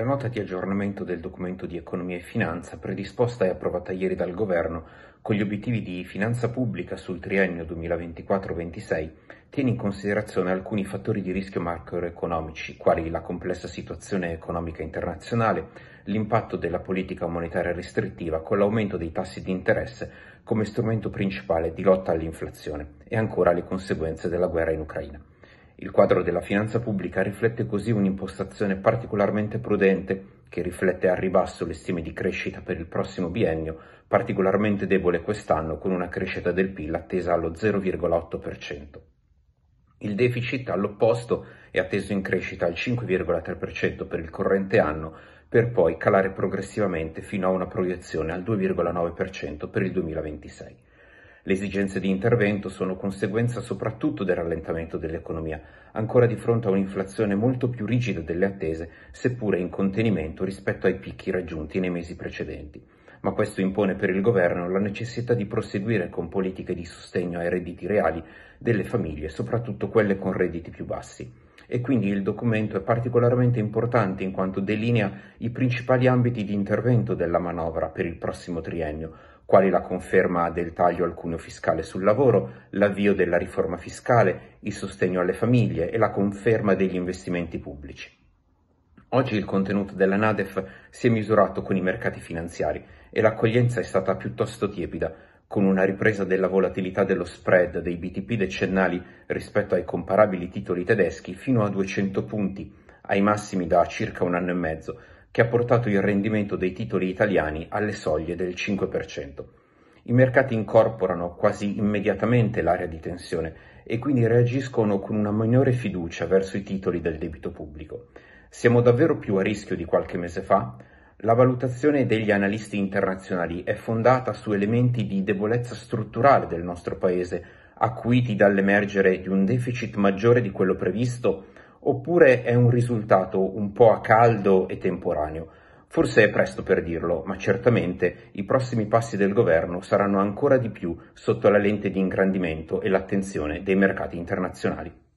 La nota di aggiornamento del documento di economia e finanza predisposta e approvata ieri dal Governo con gli obiettivi di finanza pubblica sul triennio 2024-26 tiene in considerazione alcuni fattori di rischio macroeconomici, quali la complessa situazione economica internazionale, l'impatto della politica monetaria restrittiva con l'aumento dei tassi di interesse come strumento principale di lotta all'inflazione e ancora le conseguenze della guerra in Ucraina. Il quadro della finanza pubblica riflette così un'impostazione particolarmente prudente che riflette a ribasso le stime di crescita per il prossimo biennio, particolarmente debole quest'anno con una crescita del PIL attesa allo 0,8%. Il deficit all'opposto è atteso in crescita al 5,3% per il corrente anno, per poi calare progressivamente fino a una proiezione al 2,9% per il 2026. Le esigenze di intervento sono conseguenza soprattutto del rallentamento dell'economia, ancora di fronte a un'inflazione molto più rigida delle attese, seppure in contenimento rispetto ai picchi raggiunti nei mesi precedenti. Ma questo impone per il governo la necessità di proseguire con politiche di sostegno ai redditi reali delle famiglie, soprattutto quelle con redditi più bassi e quindi il documento è particolarmente importante in quanto delinea i principali ambiti di intervento della manovra per il prossimo triennio, quali la conferma del taglio al cuneo fiscale sul lavoro, l'avvio della riforma fiscale, il sostegno alle famiglie e la conferma degli investimenti pubblici. Oggi il contenuto della NADEF si è misurato con i mercati finanziari e l'accoglienza è stata piuttosto tiepida, con una ripresa della volatilità dello spread dei BTP decennali rispetto ai comparabili titoli tedeschi fino a 200 punti, ai massimi da circa un anno e mezzo, che ha portato il rendimento dei titoli italiani alle soglie del 5%. I mercati incorporano quasi immediatamente l'area di tensione e quindi reagiscono con una minore fiducia verso i titoli del debito pubblico. Siamo davvero più a rischio di qualche mese fa? La valutazione degli analisti internazionali è fondata su elementi di debolezza strutturale del nostro Paese, acuiti dall'emergere di un deficit maggiore di quello previsto, oppure è un risultato un po' a caldo e temporaneo. Forse è presto per dirlo, ma certamente i prossimi passi del governo saranno ancora di più sotto la lente di ingrandimento e l'attenzione dei mercati internazionali.